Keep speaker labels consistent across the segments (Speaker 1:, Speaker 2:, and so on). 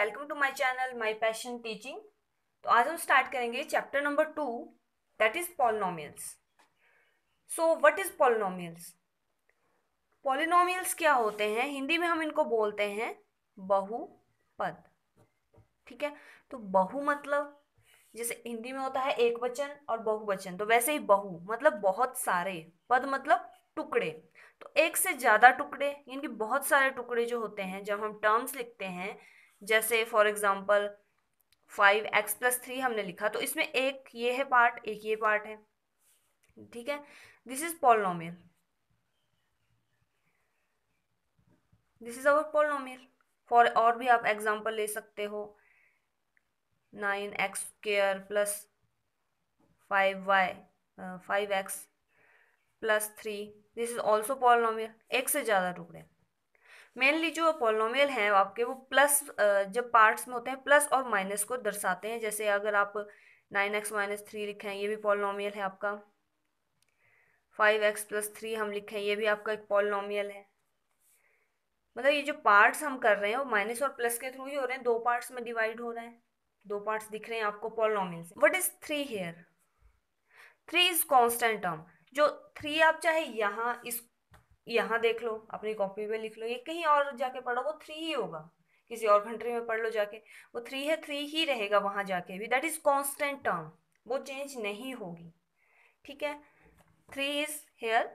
Speaker 1: welcome to my channel my passion teaching तो आज हम स्टार्ट करेंगे chapter number two that is polynomials so what is polynomials polynomials क्या होते हैं हिंदी में हम इनको बोलते हैं बहुपद ठीक है तो बहु मतलब जैसे हिंदी में होता है एक वचन और बहुवचन तो वैसे ही बहु मतलब बहुत सारे पद मतलब टुकड़े तो एक से ज़्यादा टुकड़े यानी कि बहुत सारे टुकड़े जो होते हैं जब हम टर्म्स लिखते हैं जैसे for example five X plus three हमने लिखा तो इसमें एक ये है पार्ट एक ये पार्ट है ठीक है this is polynomial this is our polynomial for और भी आप एग्जाम्पल ले सकते हो nine X square plus five Y five X plus three this is also polynomial एक से ज़्यादा टुकड़े मेनली जो पॉलोमेल हैं आपके वो प्लस जब पार्ट्स में होते हैं प्लस और माइनस को दर्शाते हैं जैसे अगर आप नाइन एक्स माइनस थ्री लिखें ये भी पोलोमियल है आपका फाइव एक्स प्लस थ्री हम लिखें ये भी आपका एक पोलोमियल है मतलब ये जो पार्ट्स हम कर रहे हैं वो माइनस और प्लस के थ्रू ही हो रहे हैं दो पार्ट्स में डिवाइड हो रहे हैं दो पार्ट्स दिख रहे हैं आपको पोलोमियल से what is three here three is constant term जो थ्री आप चाहे यहाँ इस यहाँ देख लो अपनी कॉपी में लिख लो ये कहीं और जाके पढ़ो वो थ्री ही होगा किसी और कंट्री में पढ़ लो जाके वो थ्री है थ्री ही रहेगा वहाँ जाके भी दैट इज़ कॉन्स्टेंट टर्म वो चेंज नहीं होगी ठीक है three is here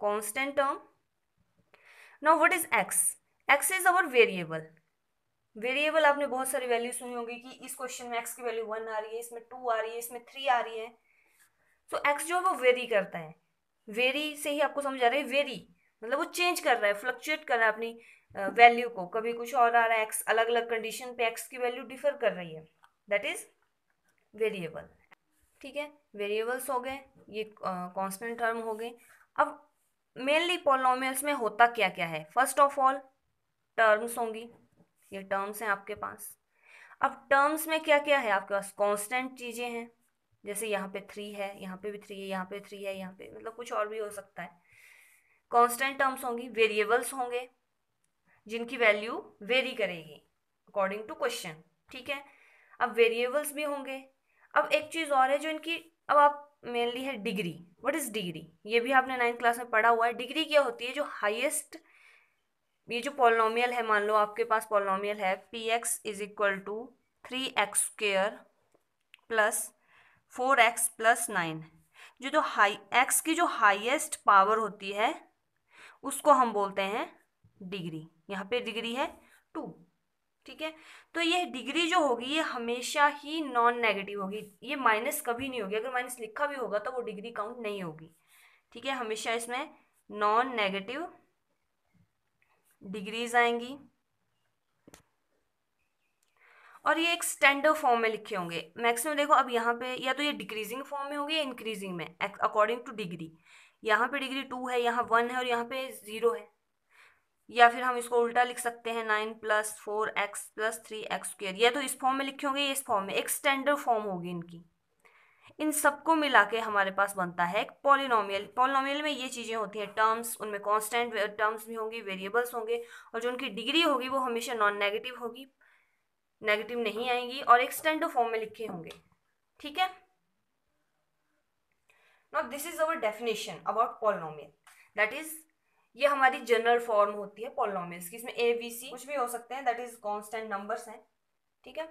Speaker 1: constant term now what is X X is our variable variable आपने बहुत सारी वैल्यू सुनी होगी कि इस क्वेश्चन में एक्स की वैल्यू वन आ रही है इसमें टू आ रही है इसमें थ्री आ रही है सो so, एक्स जो है वो वेरी करता है वेरी से ही आपको समझ आ रहा है वेरी मतलब वो चेंज कर रहा है फ्लक्चुएट कर रहा है अपनी वैल्यू को कभी कुछ और आ रहा है एक्स अलग अलग कंडीशन पे एक्स की वैल्यू डिफर कर रही है दैट इज वेरिएबल ठीक है वेरिएबल्स हो गए ये कॉन्स्टेंट uh, टर्म हो गए अब मेनली पोलोमियल्स में होता क्या क्या है फर्स्ट ऑफ ऑल टर्म्स होंगी ये टर्म्स हैं आपके पास अब टर्म्स में क्या क्या है आपके पास कॉन्स्टेंट चीज़ें हैं जैसे यहाँ पे थ्री है यहाँ पे भी थ्री है यहाँ पे थ्री है यहाँ पे मतलब कुछ और भी हो सकता है कॉन्स्टेंट टर्म्स होंगी वेरिएबल्स होंगे जिनकी वैल्यू वेरी करेगी अकॉर्डिंग टू क्वेश्चन ठीक है अब वेरिएबल्स भी होंगे अब एक चीज़ और है जो इनकी अब आप मेनली है डिग्री व्हाट इज़ डिग्री ये भी आपने नाइन्थ क्लास में पढ़ा हुआ है डिग्री क्या होती है जो हाइएस्ट ये जो पॉलोमियल है मान लो आपके पास पॉलोमियल है P x is equal to three X square plus four X plus nine जो जो तो हाई एक्स की जो हाईएस्ट पावर होती है उसको हम बोलते हैं डिग्री यहाँ पे डिग्री है टू ठीक है तो ये डिग्री जो होगी ये हमेशा ही नॉन नेगेटिव होगी ये माइनस कभी नहीं होगी अगर माइनस लिखा भी होगा तो वो डिग्री काउंट नहीं होगी ठीक है हमेशा इसमें नॉन नेगेटिव डिग्रीज आएंगी और ये एक स्टैंडर्ड फॉर्म में लिखे होंगे मैक्सिमम देखो अब यहाँ पे या तो ये डिक्रीजिंग फॉर्म में होंगे या इंक्रीजिंग में अकॉर्डिंग टू डिग्री यहाँ पे डिग्री टू है यहाँ वन है और यहाँ पे ज़ीरो है या फिर हम इसको उल्टा लिख सकते हैं nine plus four X plus three X square या तो इस फॉर्म में लिखे होंगे इस फॉर्म में एक स्टैंडर्ड फॉर्म होगी इनकी इन सबको मिला के हमारे पास बनता है एक पॉलिनोमियल पॉलिनोमियल में ये चीज़ें होती हैं टर्म्स उनमें कांस्टेंट टर्म्स भी होंगी वेरिएबल्स होंगे और जो उनकी डिग्री होगी वो हमेशा नॉन नेगेटिव होगी नेगेटिव नहीं आएंगी और एक्सटेंडो फॉर्म में लिखे होंगे ठीक है not this is our definition about polynomial that is ये हमारी जनरल फॉर्म होती है पॉलिनोमियल्स की इसमें ए बी सी कुछ भी हो सकते हैं दैट इज कॉन्स्टेंट नंबर्स हैं ठीक है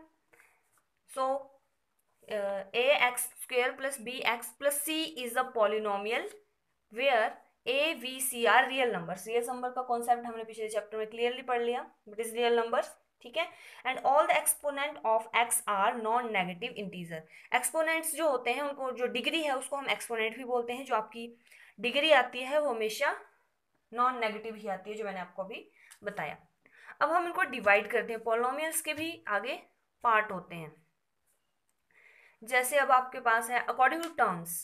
Speaker 1: so a x square plus b x plus c is a polynomial where a b c are real numbers real number का कॉन्सेप्ट हमने पिछले चैप्टर में क्लियरली पढ़ लिया बट इज रियल नंबर्स ठीक है and all the exponent of x are non negative integer exponents जो होते हैं उनको जो डिग्री है उसको हम एक्सपोनेंट भी बोलते हैं जो आपकी डिग्री आती है वो हमेशा नॉन नेगेटिव ही आती है जो मैंने आपको अभी बताया अब हम इनको डिवाइड करते हैं पोलोमियल्स के भी आगे पार्ट होते हैं जैसे अब आपके पास है अकॉर्डिंग टू टर्म्स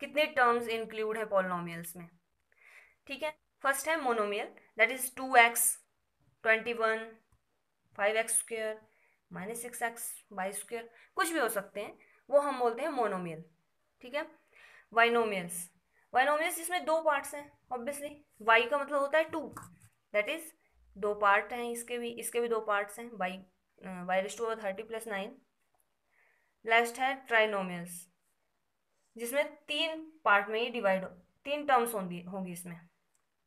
Speaker 1: कितने टर्म्स इंक्लूड है पोलोमियल्स में ठीक है फर्स्ट है monomial that is two x twenty one five x square minus six x y square कुछ भी हो सकते हैं वो हम बोलते हैं मोनोमियल ठीक है वाइनोमियल्स वाइनोमियल्स इसमें दो पार्ट्स हैं ऑब्वियसली वाई का मतलब होता है टू दैट इज़ दो पार्ट हैं इसके भी इसके भी दो पार्ट्स हैं बाई वाई टू और थर्टी प्लस नाइन लास्ट है ट्राइनोमियल्स जिसमें तीन पार्ट में ही डिवाइड तीन टर्म्स होंगी होंगी इसमें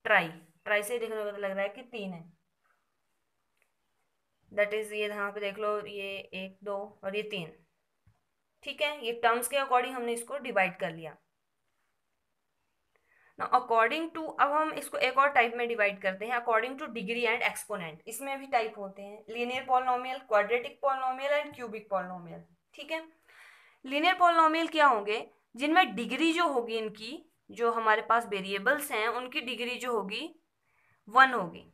Speaker 1: ट्राई ट्राई से देखने को लग रहा है कि तीन है दैट इज़ ये यहाँ पे देख लो ये एक दो और ये तीन ठीक है ये टर्म्स के अकॉर्डिंग हमने इसको डिवाइड कर लिया ना अकॉर्डिंग टू अब हम इसको एक और टाइप में डिवाइड करते हैं according to degree and exponent इसमें भी टाइप होते हैं linear polynomial quadratic polynomial and cubic polynomial ठीक है लीनियर पॉलिनोमियल क्या होंगे जिनमें डिग्री जो होगी इनकी जो हमारे पास वेरिएबल्स हैं उनकी डिग्री जो होगी वन होगी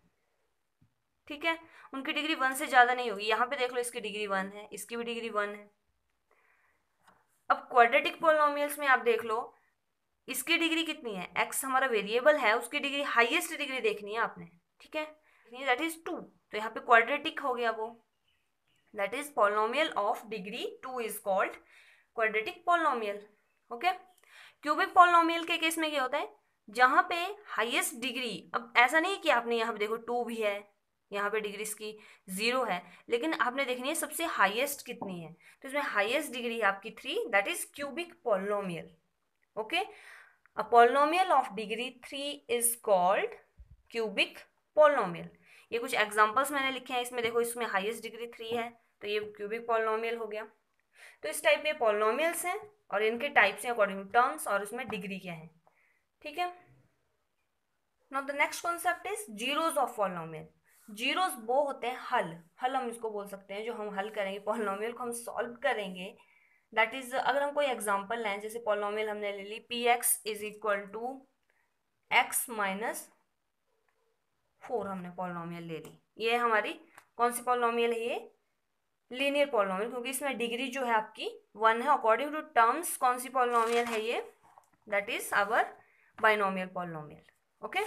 Speaker 1: ठीक है उनकी डिग्री वन से ज़्यादा नहीं होगी यहाँ पे देख लो इसकी डिग्री वन है इसकी भी डिग्री वन है अब क्वाड्रेटिक पोलोमियल्स में आप देख लो इसकी डिग्री कितनी है एक्स हमारा वेरिएबल है उसकी डिग्री हाईएस्ट डिग्री देखनी है आपने ठीक है दैट इज टू तो यहाँ पे क्वाड्रेटिक हो गया वो that is polynomial of degree two is called quadratic polynomial okay cubic polynomial के केस में क्या होता है जहाँ पे हाईएस्ट डिग्री अब ऐसा नहीं कि आपने यहाँ पे देखो टू भी है यहाँ पे डिग्री इसकी जीरो है लेकिन आपने देखनी है सबसे हाईएस्ट कितनी है तो इसमें हाईएस्ट डिग्री है आपकी three that is cubic polynomial okay a of degree three is called cubic polynomial ये कुछ एग्जाम्पल्स मैंने लिखे हैं इसमें देखो इसमें हाईएस्ट डिग्री थ्री है तो ये क्यूबिक पोलोमियल हो गया तो इस टाइप में पोलोमियल्स हैं और इनके टाइप्स हैं अकॉर्डिंग टर्म्स और उसमें डिग्री क्या है ठीक है now the next concept is zeros of polynomial zeros वो होते हैं हल हल हम इसको बोल सकते हैं जो हम हल करेंगे पॉलिनोमियल को हम सॉल्व करेंगे दैट इज़ अगर हम कोई एग्जांपल लें जैसे पॉलिनोमियल हमने ले ली p x is equal to x minus four हमने पॉलिनोमियल ले ली ये हमारी कौन सी पॉलिनोमियल है ये लीनियर पॉलिनोमियल क्योंकि इसमें डिग्री जो है आपकी वन है अकॉर्डिंग टू टर्म्स कौन सी पॉलिनोमियल है ये that is our binomial polynomial okay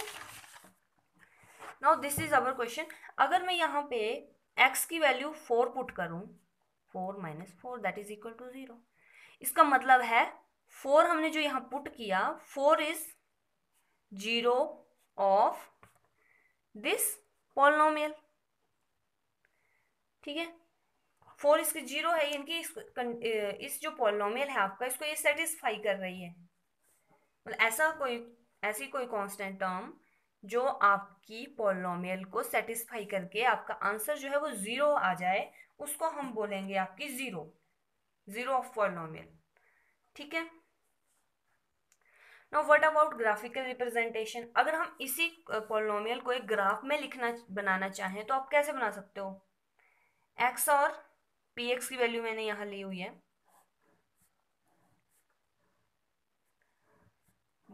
Speaker 1: now this is our question अगर मैं यहाँ पे एक्स की वैल्यू फोर पुट करूँ four minus four that is equal to zero इसका मतलब है फोर हमने जो यहाँ पुट किया four is zero of this polynomial ठीक है फोर इसकी जीरो है इनकी इस, इस जो पॉलिनोमियल है आपका इसको ये सेटिस्फाई कर रही है मतलब ऐसा कोई ऐसी कोई कांस्टेंट टर्म जो आपकी पोलोमियल को सेटिस्फाई करके आपका आंसर जो है वो ज़ीरो आ जाए उसको हम बोलेंगे आपकी ज़ीरो ज़ीरो ऑफ पोलोमियल ठीक है now what about graphical representation अगर हम इसी पोलोमियल को एक ग्राफ में लिखना बनाना चाहें तो आप कैसे बना सकते हो एक्स और पी एक्स की वैल्यू मैंने यहाँ ली हुई है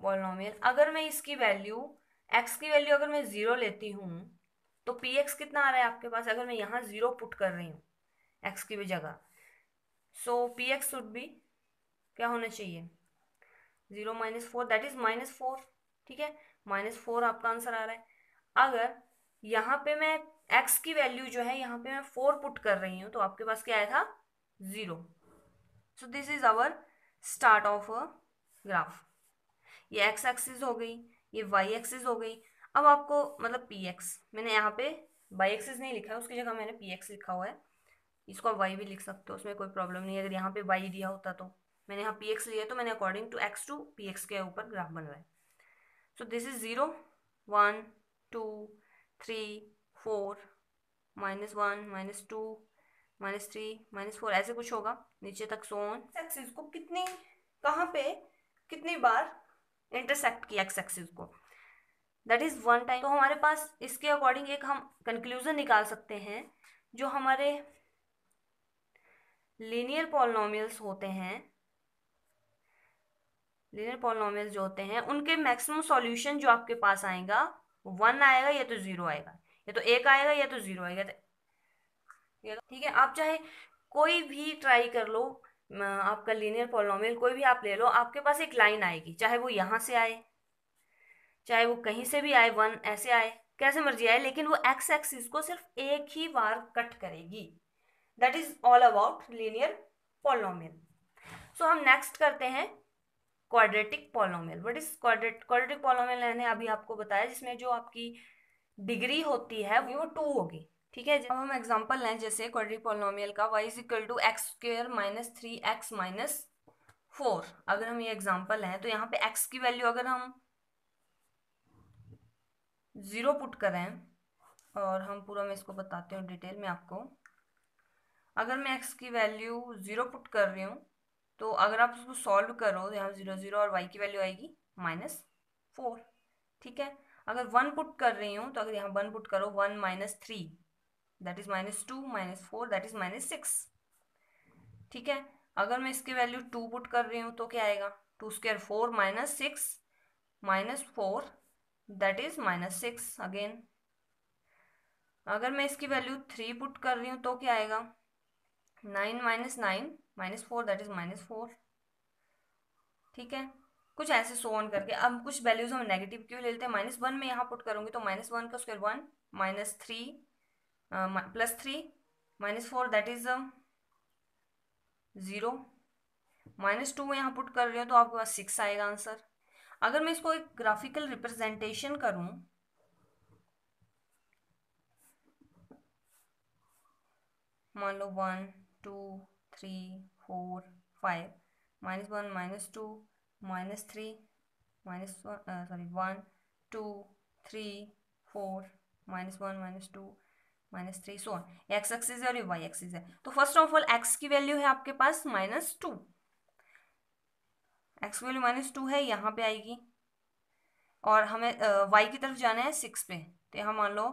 Speaker 1: पोलोमियल अगर मैं इसकी वैल्यू एक्स की वैल्यू अगर मैं ज़ीरो लेती हूँ तो पी एक्स कितना आ रहा है आपके पास अगर मैं यहाँ ज़ीरो पुट कर रही हूँ एक्स की भी जगह सो पी एक्स शुड भी क्या होना चाहिए zero minus four that is minus four ठीक है माइनस फोर आपका आंसर आ रहा है अगर यहाँ पे मैं एक्स की वैल्यू जो है यहाँ पे मैं फोर पुट कर रही हूँ तो आपके पास क्या आया था zero so this is our start of a graph ये एक्स एक्सिस हो गई ये वाई एक्सिस हो गई अब आपको मतलब पी एक्स मैंने यहाँ पे वाई एक्सिस नहीं लिखा है उसकी जगह मैंने पी एक्स लिखा हुआ है इसको आप वाई भी लिख सकते हो उसमें कोई प्रॉब्लम नहीं है अगर यहाँ पे वाई दिया होता तो मैंने यहाँ पी एक्स लिया तो मैंने according to x to p x के ऊपर ग्राफ बनवाया so this is zero one two three four minus one minus two minus three minus four ऐसे कुछ होगा नीचे तक सोन एक्सिस को कितनी कहाँ पे कितनी बार इंटरसेक्ट किया एक्स एक्सिस को दैट इज़ वन टाइम तो हमारे पास इसके अकॉर्डिंग एक हम कंक्लूज़न निकाल सकते हैं जो हमारे लीनियर पॉलिनोमियल्स होते हैं लीनियर पॉलिनोमियल्स जो होते हैं उनके मैक्सिमम सॉल्यूशन जो आपके पास आएगा वन आएगा या तो ज़ीरो आएगा या तो एक आएगा या तो ज़ीरो आएगा तो- ठीक है आप चाहे कोई भी ट्राई कर लो आपका लीनियर पॉलिनॉमियल कोई भी आप ले लो आपके पास एक लाइन आएगी चाहे वो यहाँ से आए चाहे वो कहीं से भी आए वन ऐसे आए कैसे मर्जी आए लेकिन वो एक्स एक्सिस को सिर्फ एक ही बार कट करेगी that is all about linear polynomial so हम नेक्स्ट करते हैं quadratic polynomial what is quadrate quadratic polynomial मैंने अभी आपको बताया जिसमें जो आपकी डिग्री होती है वो टू होगी ठीक है अब हम एग्जांपल लें जैसे पोलोमियल का y is equal to x square minus three x minus four अगर हम ये एग्जांपल लें तो यहाँ पे एक्स की वैल्यू अगर हम ज़ीरो पुट करें और हम पूरा मैं इसको बताते हूँ डिटेल में आपको अगर मैं एक्स की वैल्यू ज़ीरो पुट कर रही हूँ तो अगर आप उसको सॉल्व करो तो यहाँ ज़ीरो ज़ीरो और वाई की वैल्यू आएगी माइनस फोर ठीक है अगर वन पुट कर रही हूँ तो अगर यहाँ वन पुट करो one minus three that is minus two minus four that is minus six ठीक है अगर मैं इसकी वैल्यू टू पुट कर रही हूँ तो क्या आएगा two square four minus six minus four that is minus six again अगर मैं इसकी वैल्यू थ्री पुट कर रही हूँ तो क्या आएगा nine minus nine minus four that is minus four ठीक है कुछ ऐसे सो ऑन करके अब कुछ वैल्यूज हम नेगेटिव क्यों ले लेते हैं माइनस वन में यहाँ पुट करूंगी तो माइनस वन का square one minus three plus plus 3 minus 4 that is zero minus two में यहाँ पुट कर रहे हो तो आपके पास सिक्स आएगा आंसर अगर मैं इसको एक ग्राफिकल रिप्रेजेंटेशन करूँ मान लो one two three four five minus one minus two minus three minus sorry one two three four minus one minus two minus three so x axis है और ये वाई एक्सिस है तो फर्स्ट ऑफ ऑल एक्स की value है आपके पास minus two x की वैल्यू माइनस टू है यहाँ पे आएगी और हमें वाई की तरफ जाना है सिक्स पे तो यहाँ मान लो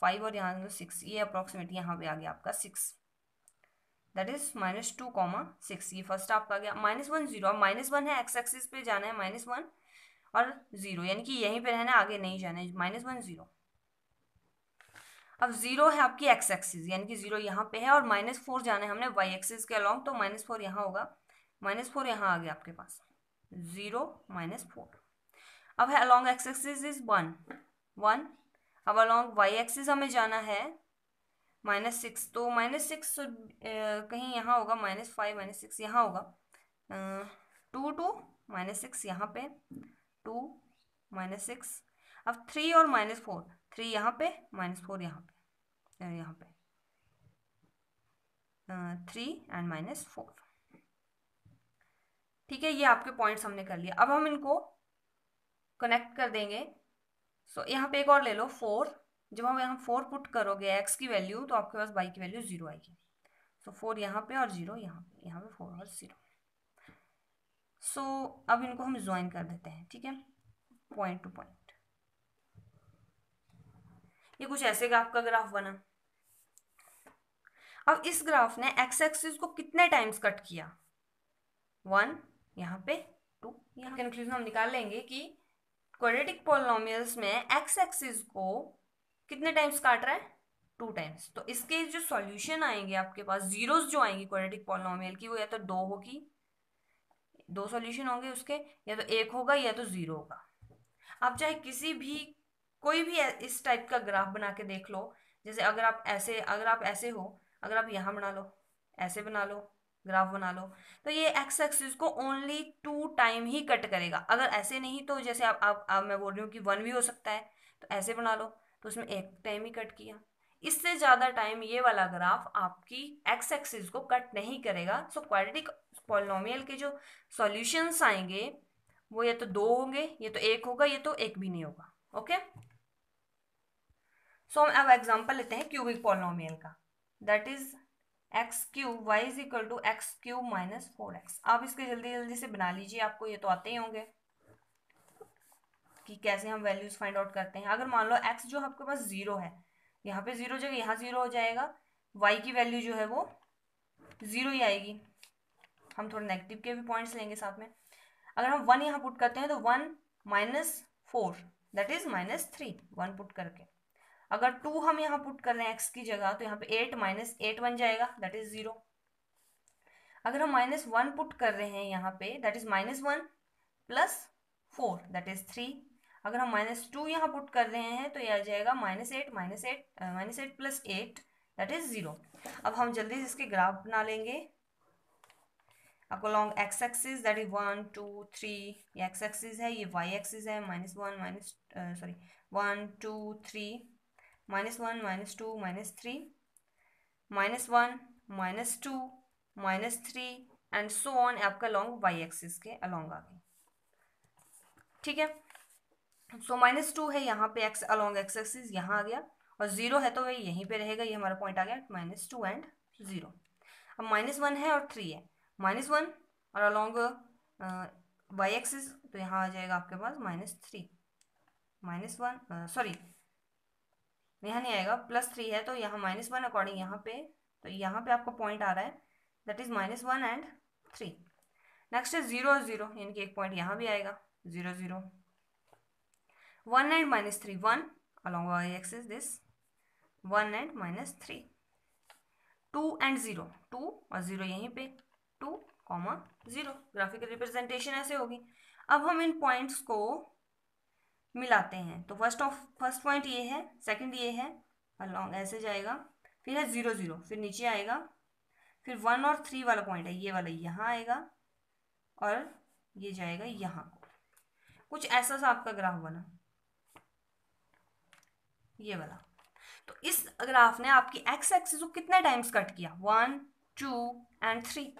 Speaker 1: फाइव और यहाँ लो सिक्स ये अप्रोक्सीमेटली यहाँ पे आ गया आपका six that is minus two comma six ये फर्स्ट आपका आ गया minus one zero minus one है एक्स एक्सिस पे जाना है माइनस वन और जीरो यानी कि यहीं पे रहना आगे नहीं जाना है माइनस वन जीरो अब जीरो है आपकी एक्स एक्सिस यानी कि जीरो यहाँ पे है और माइनस फोर जाना है हमने वाई एक्सिस के अलॉन्ग तो माइनस फोर यहाँ होगा माइनस फोर यहाँ आ गया आपके पास जीरो माइनस फोर अब है along x axis is one one अब अलॉन्ग वाई एक्सिस हमें जाना है माइनस सिक्स तो माइनस सिक्स कहीं यहाँ होगा माइनस फाइव माइनस सिक्स यहाँ होगा टू टू माइनस सिक्स यहाँ पे टू माइनस सिक्स अब थ्री और माइनस फोर थ्री यहाँ पे माइनस फोर यहाँ पे यहाँ पे थ्री एंड माइनस फोर ठीक है ये आपके पॉइंट्स हमने कर लिया अब हम इनको कनेक्ट कर देंगे सो so, यहाँ पे एक और ले लो फोर जब हम यहाँ फोर पुट करोगे एक्स की वैल्यू तो आपके पास बाई की वैल्यू जीरो आएगी सो so, फोर यहाँ पे और जीरो यहाँ पे यहाँ पे फोर और जीरो सो so, अब इनको हम ज्वाइन कर देते हैं ठीक है पॉइंट टू पॉइंट ये कुछ ऐसे का आपका ग्राफ बना अब इस ग्राफ ने एक्स एक्सिस को कितने टाइम्स कट किया वन यहाँ पे टू यहाँ कंक्लूजन हम निकाल लेंगे कि क्वाड्रेटिक पॉलिनोमियल्स में एक्स एक्सिस को कितने टाइम्स काट रहा है टू टाइम्स तो इसके जो सॉल्यूशन आएंगे आपके पास जीरोस जो आएंगी क्वाड्रेटिक पॉलिनोमियल की वो या तो दो होगी दो सॉल्यूशन होंगे उसके या तो एक होगा या तो ज़ीरो होगा आप चाहे किसी भी कोई भी इस टाइप का ग्राफ बना के देख लो जैसे अगर आप ऐसे अगर आप ऐसे हो अगर आप यहाँ बना लो ऐसे बना लो ग्राफ बना लो तो ये एक्स एक्सिस को ओनली टू टाइम ही कट करेगा अगर ऐसे नहीं तो जैसे आप आप, आप मैं बोल रही हूँ कि वन भी हो सकता है तो ऐसे बना लो तो उसमें एक टाइम ही कट किया इससे ज़्यादा टाइम ये वाला ग्राफ आपकी एक्स एक्सिस को कट नहीं करेगा सो क्वाड्रेटिक पॉलिनोमियल के जो सॉल्यूशंस आएंगे वो ये तो दो होंगे ये तो एक होगा ये तो एक भी नहीं होगा ओके सो हम अब एग्जाम्पल लेते हैं क्यूबिक पॉलिनोमियल का that is x cube y is equal to x cube minus four x आप इसके जल्दी जल्दी से बना लीजिए आपको ये तो आते ही होंगे कि कैसे हम वैल्यूज फाइंड आउट करते हैं अगर मान लो एक्स जो आपके पास जीरो है यहाँ पे जीरो जगह यहाँ जीरो हो जाएगा वाई की वैल्यू जो है वो जीरो ही आएगी हम थोड़े नेगेटिव के भी पॉइंट्स लेंगे साथ में अगर हम वन यहाँ पुट करते हैं तो one minus four that is minus three one put करके अगर टू हम यहाँ पुट कर रहे हैं एक्स की जगह तो यहाँ पे एट माइनस एट बन जाएगा दैट इज जीरो अगर हम माइनस वन पुट कर रहे हैं यहाँ पे that is minus one plus four that is three अगर हम माइनस टू यहाँ पुट कर रहे हैं तो यह आ जाएगा minus eight minus eight minus eight plus eight that is zero अब हम जल्दी से इसके ग्राफ बना लेंगे along x axis that is one two three ये एक्स एक्सिस है ये वाई एक्सिस है minus one minus sorry one two three minus one minus two minus three minus one minus two minus three and so on आपका long y axis के along आ गए ठीक है सो माइनस टू है यहाँ पे एक्स अलॉन्ग एक्स एक्सिस यहाँ आ गया और ज़ीरो है तो वह यहीं पे रहेगा ये हमारा पॉइंट आ गया माइनस टू एंड ज़ीरो अब माइनस वन है और थ्री है माइनस वन और अलॉन्ग वाई एक्सिस तो यहाँ आ जाएगा आपके पास minus three minus one sorry यहाँ नहीं आएगा प्लस थ्री है तो यहाँ माइनस वन अकॉर्डिंग यहाँ पे तो यहाँ पे आपको पॉइंट आ रहा है that is minus one and three next है ज़ीरो ज़ीरो यानी कि एक पॉइंट यहाँ भी आएगा zero zero one and minus three one along y is this one and minus three two and zero two और ज़ीरो यहीं पे two comma zero graphical representation ऐसे होगी अब हम इन पॉइंट्स को मिलाते हैं तो फर्स्ट ऑफ फर्स्ट पॉइंट ये है सेकंड ये है अलॉन्ग ऐसे जाएगा फिर है ज़ीरो ज़ीरो फिर नीचे आएगा फिर वन और थ्री वाला पॉइंट है ये वाला यहाँ आएगा और ये जाएगा यहाँ कुछ ऐसा सा आपका ग्राफ बना ये वाला तो इस ग्राफ ने आपकी एक्स एक्सिस को कितने टाइम्स कट किया one two and three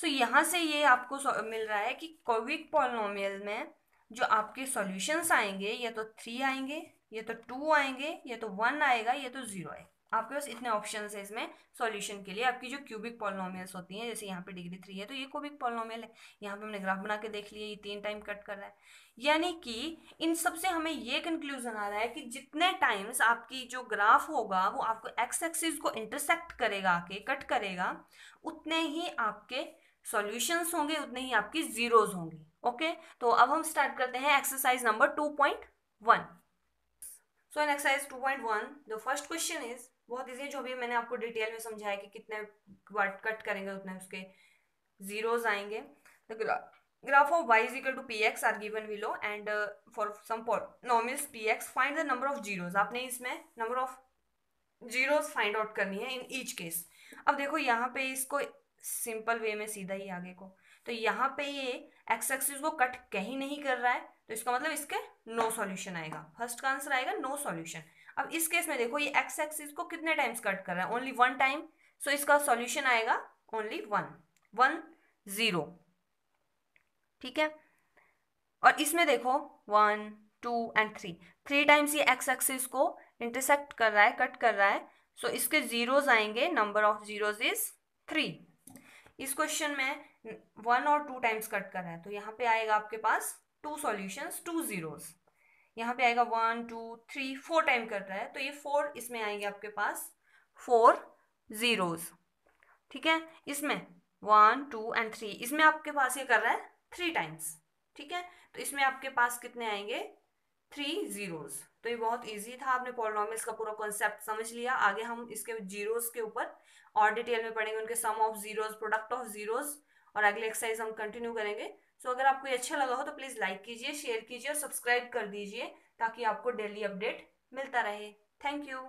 Speaker 1: so यहाँ से ये आपको मिल रहा है कि कोविक पॉलिनोमियल में जो आपके सॉल्यूशंस आएंगे या तो थ्री आएंगे या तो टू आएंगे या तो वन आएगा या तो ज़ीरो आएगा आपके पास इतने ऑप्शन है इसमें सॉल्यूशन के लिए आपकी जो क्यूबिक पॉलिनोमियल्स होती हैं जैसे यहाँ पे डिग्री थ्री है तो ये क्यूबिक पॉलिनोमियल है यहाँ पे हमने ग्राफ बना के देख लिया ये तीन टाइम कट कर रहा है यानी कि इन सब से हमें ये कंक्लूजन आ रहा है कि जितने टाइम्स आपकी जो ग्राफ होगा वो आपको एक्स एक्सिस को इंटरसेक्ट करेगा आके कट करेगा उतने ही आपके सॉल्यूशंस होंगे उतने ही आपके जीरोज होंगे ओके तो अब हम स्टार्ट करते हैं exercise number two point one so in exercise two point one the first question is बहुत इजी है जो भी मैंने आपको डिटेल में समझाया कि कितने वर्ड कट करेंगे उतने उसके जीरोज आएंगे graph of y is equal to px are given below and uh, for some p x find the number of zeros आपने इसमें number of zeros find out करनी है इन ईच केस अब देखो यहाँ पे इसको सिंपल वे में सीधा ही आगे को तो यहाँ पे ये एक्स एक्सिस को कट कहीं नहीं कर रहा है तो इसका मतलब इसके नो सॉल्यूशन आएगा फर्स्ट का आंसर आएगा नो सॉल्यूशन अब इस केस में देखो ये एक्स एक्सिस को कितने टाइम्स कट कर रहा है ओनली वन टाइम सो इसका सॉल्यूशन आएगा ओनली वन वन ज़ीरो ठीक है और इसमें देखो one two and three three times ये एक्स एक्सिस को इंटरसेक्ट कर रहा है कट कर रहा है सो so इसके ज़ीरोज़ आएंगे number of zeros is three इस क्वेश्चन में वन और टू टाइम्स कट कर रहा है तो यहाँ पे आएगा आपके पास टू सॉल्यूशंस टू जीरोस यहाँ पे आएगा one two three four time कर रहा है तो ये फोर इसमें आएंगे आपके पास फोर जीरोस ठीक है इसमें वन टू एंड थ्री इसमें आपके पास ये कर रहा है थ्री टाइम्स ठीक है तो इसमें आपके पास कितने आएंगे थ्री जीरोज़ तो ये बहुत इजी था आपने पॉलिनॉमिल्स का पूरा कॉन्सेप्ट समझ लिया आगे हम इसके जीरोज के ऊपर और डिटेल में पढ़ेंगे उनके sum of zeros product of zeros और अगले एक्सरसाइज हम कंटिन्यू करेंगे सो so, अगर आपको ये अच्छा लगा हो तो प्लीज़ लाइक कीजिए शेयर कीजिए और सब्सक्राइब कर दीजिए ताकि आपको डेली अपडेट मिलता रहे थैंक यू